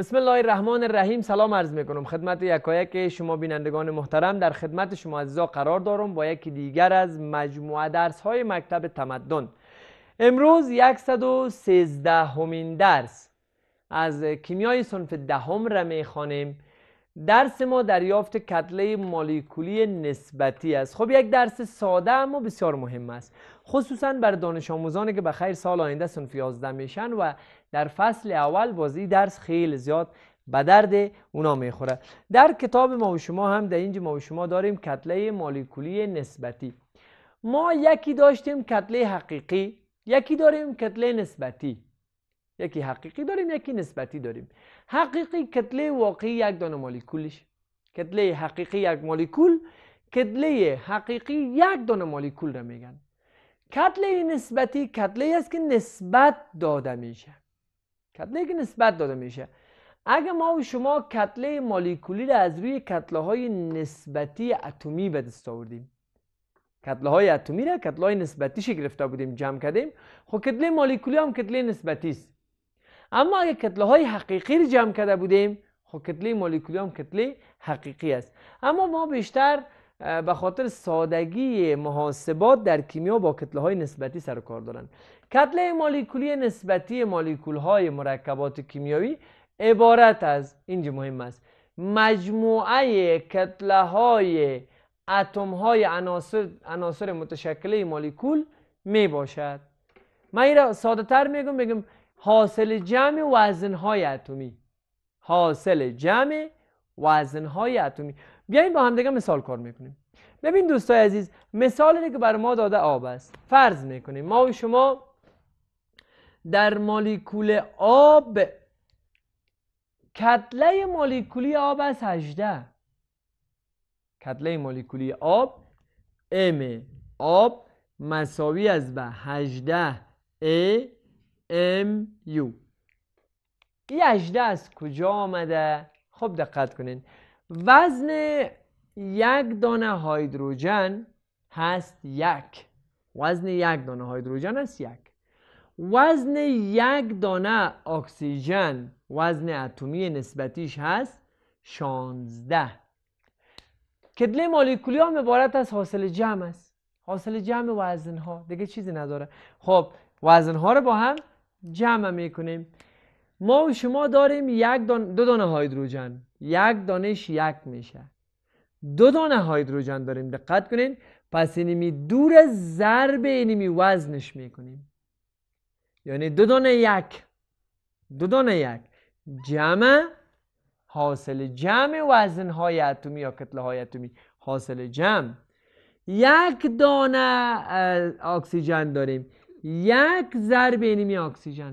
بسم الله الرحمن الرحیم سلام عرض می کنم خدمت یکایک یک شما بینندگان محترم در خدمت شما عزیزا قرار دارم با یکی دیگر از مجموعه درس های مکتب تمدن امروز 113 همین درس از کیمیای صنف دهم ده را درس ما دریافت کتله مالیکولی نسبتی است خب یک درس ساده اما بسیار مهم است خصوصا بر دانش آموزانی که خیر سال آینده سنف 11 میشن و در فصل اول بازی درس خیلی زیاد به درد اونا میخوره در کتاب ما و شما هم در اینجا ما و شما داریم کتله مالیکولی نسبتی ما یکی داشتیم کتله حقیقی یکی داریم کتله نسبتی یکی حقیقی داریم یکی نسبتی داریم حقیقی کتله واقعی یک دانه مالیکولش کتله حقیقی یک مالیکول کتله حقیقی یک دانه مالیکول را میگن کتله نسبتی کتله است که نسبت داده میشه کتله که نسبت داده میشه اگه ما و شما کتله مالیکولی را از روی کتله های نسبتی اتمی به دست آوردیم کتله های اتمی را کتله های نسبتیش گرفته بودیم جمع کردیم خب کتله مالیکولی هم کتله نسبتی است اما اگر کتله های حقیقی رو جمع کرده بودیم خب کتله مولکولی هم کتله حقیقی است اما ما بیشتر به خاطر سادگی محاسبات در کیمیا با کتله های نسبتی سر کار دارن کتله مولکولی نسبتی مولکول های مرکبات کیمیایی عبارت از اینج مهم است مجموعه کتله های اتم های عناصر عناصر متشکله مولکول می باشد من را ساده تر میگم بگم حاصل جمع وزنهای اتمی حاصل جمع های اتمی بیاین با هم دیگه مثال کار میکنیم ببین دوستای عزیز مثال که بر ما داده آب است فرض میکنیم ما و شما در مالیکول آب کتله مالیکولی آب از 18 کتله مالیکولی آب ام آب مساوی است به 18 ا M U اجده از کجا آمده؟ خب دقت کنین وزن یک دانه هایدروژن هست یک وزن یک دانه هایدروژن است یک وزن یک دانه اکسیژن وزن اتمی نسبتیش هست شانزده کتله مولکولی ها عبارت از حاصل جمع است حاصل جمع وزن ها دیگه چیزی نداره خب وزن ها رو با هم جمع میکنیم ما و شما داریم یک دو دانه هایدروژن یک دانش یک میشه دو دانه هایدروژن داریم دقت کنین پس اینمی دور از ضرب اینمی وزنش میکنیم یعنی دو دانه یک دو دانه یک جمع حاصل جمع وزن های اتمی یا کتله های اتمی حاصل جمع یک دانه اکسیژن داریم یک ضرب یعنی اینمی اکسیژن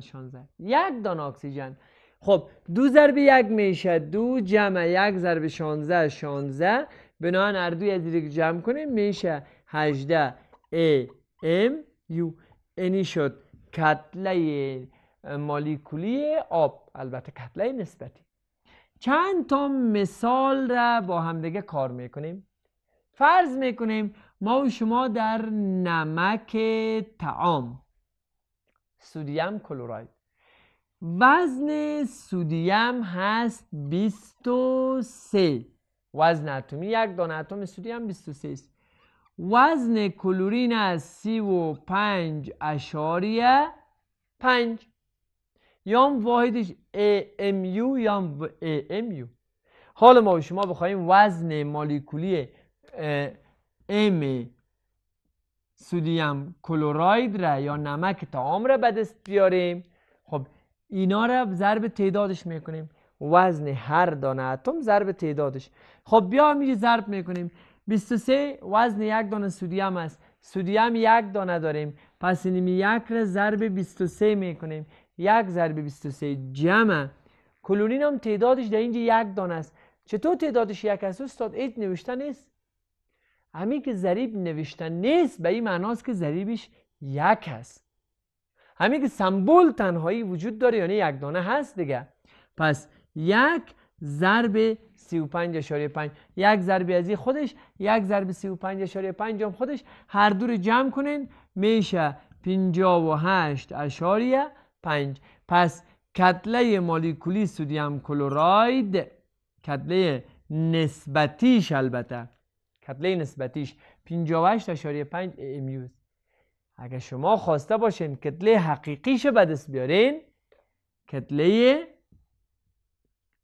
یک دان اکسیژن خب دو ضرب یک میشه دو جمع یک ضرب شانزه شانزه بنابراین هر دوی از جمع کنیم میشه هجده ای ام یو اینی شد کتله مالیکولی آب البته کتله نسبتی چند تا مثال را با همدیگه کار میکنیم فرض میکنیم ما و شما در نمک تعام سودیم کلوراید وزن سودیم هست 23 وزن اتمی یک دانه اتم سودیم 23 است وزن کلورین از 35 اشاریه 5 یا واحدش AMU یا هم AMU حالا ما و شما بخوایم وزن مالیکولی ام سودیم کلوراید را یا نمک تعام را به دست بیاریم خب اینا را ضرب تعدادش میکنیم وزن هر دانه اتم ضرب تعدادش خب بیا میری ضرب میکنیم 23 وزن یک دانه سودیم است سودیم یک دانه داریم پس این یک را ضرب 23 میکنیم یک ضرب 23 جمع کلورین هم تعدادش در اینجا یک دانه است چطور تعدادش یک است استاد هیچ نوشته نیست همین که ضریب نوشتن نیست به این معناست که ضریبش یک هست همین که سمبول تنهایی وجود داره یعنی یک دانه هست دیگه پس یک ضرب 35 اشاره پنج یک ضرب از خودش یک ضرب 35 اشاره پنج هم خودش هر دور جمع کنین میشه هشت، اشاریه پنج پس کتله مالیکولی سودیم کلوراید کتله نسبتیش البته کتله نسبتیش 5 امیوز. اگر شما خواسته باشین کتله حقیقیش به دست بیارین کتله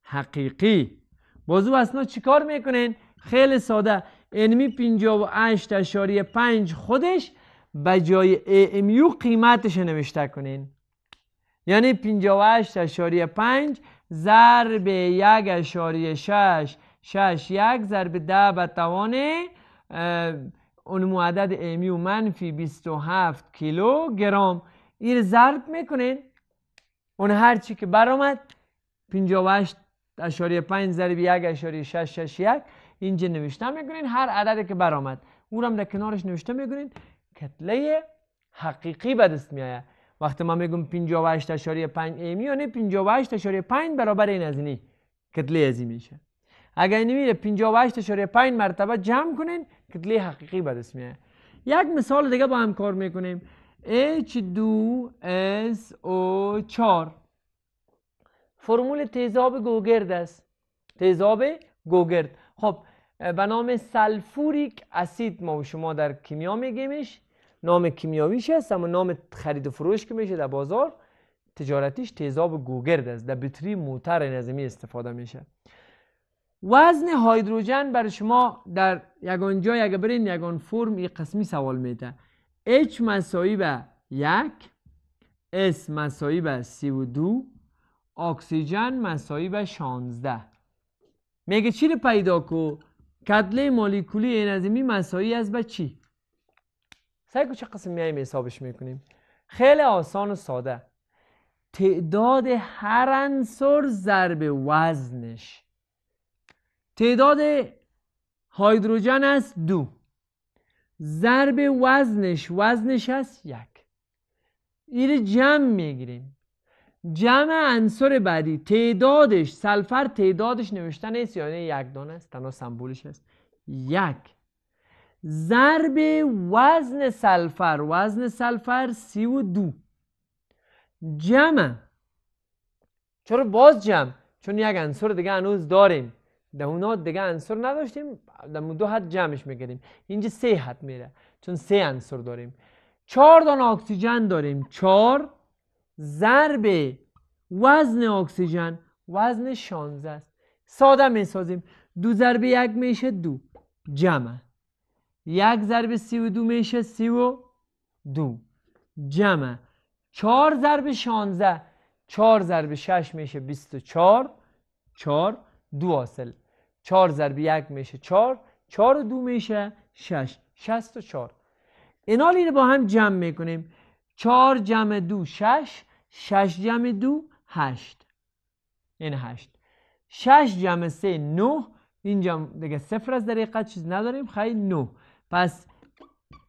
حقیقی بازو اسنا چیکار میکنین خیلی ساده انمی 5 خودش به جای امیو قیمتش نوشته کنین یعنی 5 ضرب 6، شش یک ضرب ده به توان اون معدد امی و منفی 27 کیلو گرام این ضرب میکنین اون هرچی که برامد 58 اشاری 5 ضرب 1 اشاری اینجا نوشته میکنین هر عددی که برامد او هم در کنارش نوشته میکنین کتله حقیقی به دست میآید وقتی ما میگم 58 اشاری 5 ایمی یعنی 58 اشاری 5 برابر این از اینی کتله ازی میشه اگر 58 میره 5 مرتبه جمع کنین کتله حقیقی به دست یک مثال دیگه با هم کار میکنیم H2SO4 فرمول تیزاب گوگرد است تیزاب گوگرد خب به نام سلفوریک اسید ما شما در کیمیا میگیمش نام کیمیاویش است اما نام خرید و فروش که میشه در بازار تجارتیش تیزاب گوگرد است در بطری موتر نظمی استفاده میشه وزن هایدروژن برای شما در یگان جای اگر برین یگان فرم یک قسمی سوال میده H مساوی به یک S مساوی به سی و دو اکسیژن مساوی به شانزده. میگه چی رو پیدا کو کتله مالیکولی انزیمی مساوی از به چی سعی کو چه قسم میایم حسابش میکنیم خیلی آسان و ساده تعداد هر انصر ضرب وزنش تعداد هایدروژن است دو ضرب وزنش وزنش است یک این جمع میگیریم جمع عنصر بعدی تعدادش سلفر تعدادش نوشته نیست یعنی یک دانه است تنها سمبولش است یک ضرب وزن سلفر وزن سلفر سی و دو جمع چرا باز جمع چون یک عنصر دیگه هنوز داریم در اونا دیگه انصر نداشتیم در دو حد جمعش میکردیم اینجا سه حد میره چون سه انصر داریم چهار دان اکسیژن داریم چهار ضرب وزن اکسیژن وزن شانزه است ساده میسازیم دو ضرب یک میشه دو جمع یک ضرب سی و دو میشه سی و دو جمع چهار ضرب شانزه چهار ضرب شش میشه بیست و چهار چهار دو حاصل چهار ضرب یک میشه چهار چهار دو میشه شش شست و چهار اینال اینو با هم جمع میکنیم چهار جمع دو شش شش جمع دو هشت این هشت شش جمع سه نه اینجا دیگه صفر از دقیقت چیز نداریم خیلی نه پس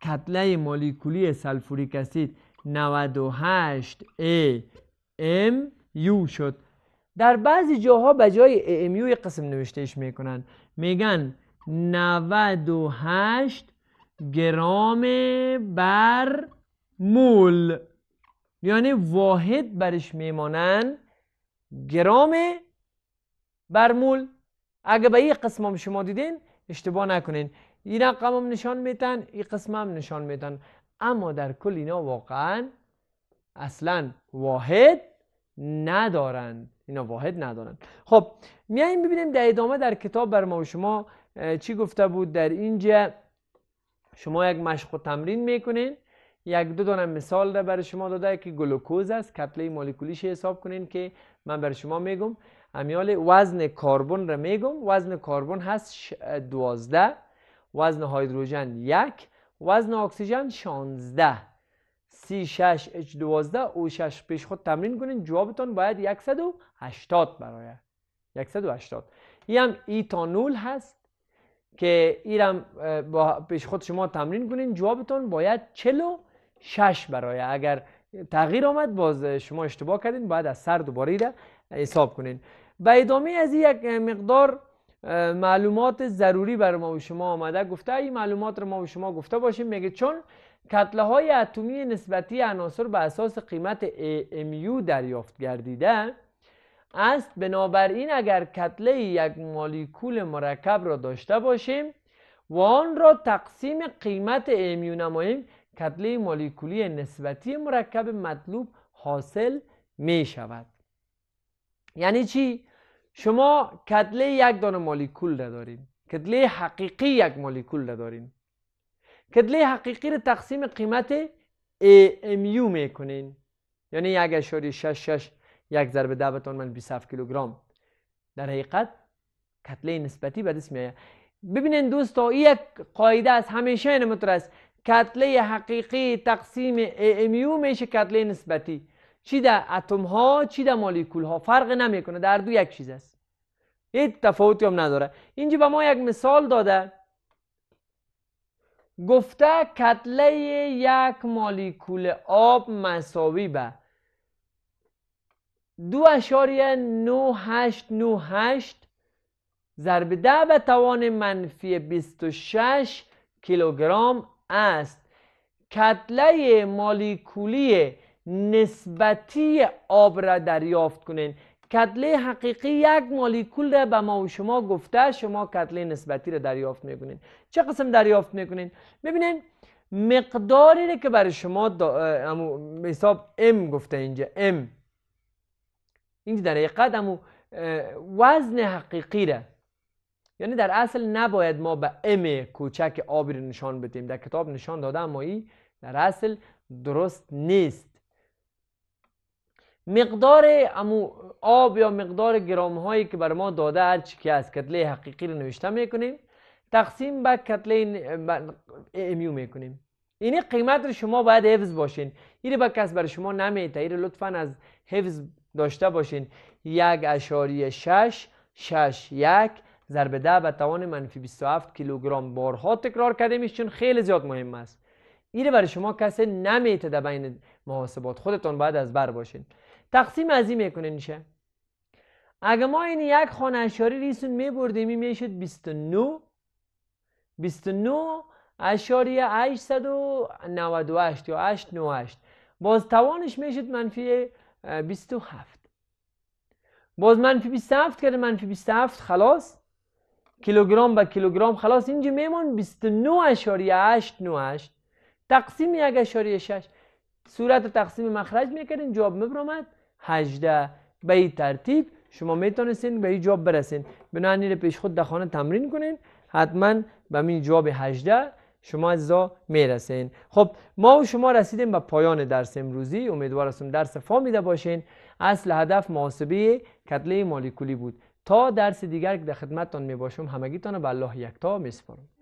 کتله مالیکولی سلفوریک اسید 98 ام یو شد در بعضی جاها به جای یک قسم نوشتهش میکنن میگن 98 گرام بر مول یعنی واحد برش میمانن گرام بر مول اگه به این قسم هم شما دیدین اشتباه نکنین این رقم هم نشان میتن این قسم هم نشان میتن اما در کل اینا واقعا اصلا واحد ندارند اینا واحد ندارن خب میایم ببینیم در ادامه در کتاب بر ما و شما چی گفته بود در اینجا شما یک مشق و تمرین میکنین یک دو دانه مثال ده برای شما داده که گلوکوز است کتله مولکولیش حساب کنین که من برای شما میگم امیال وزن کربن را میگم وزن کربن هست دوازده وزن هیدروژن یک وزن اکسیژن شانزده 36H12 O6 پیش خود تمرین کنین جوابتون باید 180 برای 180 این هم ایتانول هست که ایرم با پیش خود شما تمرین کنین جوابتون باید 46 برای اگر تغییر آمد باز شما اشتباه کردین باید از سر دوباره حساب کنین به ادامه از یک مقدار معلومات ضروری بر ما و شما آمده گفته این معلومات رو ما و شما گفته باشیم میگه چون کتله های اتمی نسبتی عناصر به اساس قیمت AMU دریافت گردیده است بنابراین اگر کتله یک مالیکول مرکب را داشته باشیم و آن را تقسیم قیمت AMU نماییم کتله مالیکولی نسبتی مرکب مطلوب حاصل می شود یعنی چی؟ شما کتله یک دانه مالیکول را داریم کتله حقیقی یک مالیکول را داریم کتله حقیقی رو تقسیم قیمت AMU میکنین یعنی یک اشاری شش شش یک ضرب ده من 27 کیلوگرم در حقیقت کتله نسبتی به دست ببینین دوستا این یک قاعده از همیشه این کتله حقیقی تقسیم AMU میشه کتله نسبتی چی در اتم ها چی در مالیکول ها فرق نمیکنه در دو یک چیز است هیچ تفاوتی هم نداره اینجا به ما یک مثال داده گفته کتله یک مالیکول آب مساوی به دو اشاریه نو هشت نو هشت ضرب ده به توان منفی 26 کیلوگرم است کتله مالیکولی نسبتی آب را دریافت کنین کتله حقیقی یک مالیکول را به ما و شما گفته شما کتله نسبتی را دریافت میکنید. چه قسم دریافت میکنید؟ ببینین مقداری که برای شما حساب ام گفته اینجا ام اینجا در حقیقت امو وزن حقیقی را یعنی در اصل نباید ما به ام کوچک آبی نشان بدیم در کتاب نشان داده اما ای در اصل درست نیست مقدار امو آب یا مقدار گرام هایی که بر ما داده هر چی که از کتله حقیقی رو نوشته میکنیم تقسیم به کتله امیو میکنیم اینی قیمت رو شما باید حفظ باشین این یعنی به کس بر شما نمیته این یعنی لطفا از حفظ داشته باشین یک اشاری شش شش یک ضرب ده به توان منفی 27 کیلوگرم بارها تکرار کردیم چون خیلی زیاد مهم است این یعنی برای شما کسی نمیته در بین محاسبات خودتان باید از بر باشین تقسیم از این میکنه میشه اگه ما این یک خانه اشاری ریسون میبردیم این میشد 29 29 اشاری 898 یا 898 باز توانش میشد منفی 27 باز منفی 27 کرده منفی 27 خلاص کیلوگرم به کیلوگرم خلاص اینجا میمون 29 اشاری 898 تقسیم یک اشاری 6 صورت تقسیم مخرج میکردیم جواب میبرامد 18 به این ترتیب شما میتونستین به این جواب برسین بنابراین رو پیش خود در خانه تمرین کنین حتما به این جواب 18 شما عزیزا میرسین خب ما و شما رسیدیم به پایان درس امروزی امیدوار هستم درس فهمیده باشین اصل هدف محاسبه کتله مالیکولی بود تا درس دیگر که در خدمتتان میباشم همگیتان به الله یکتا میسپارم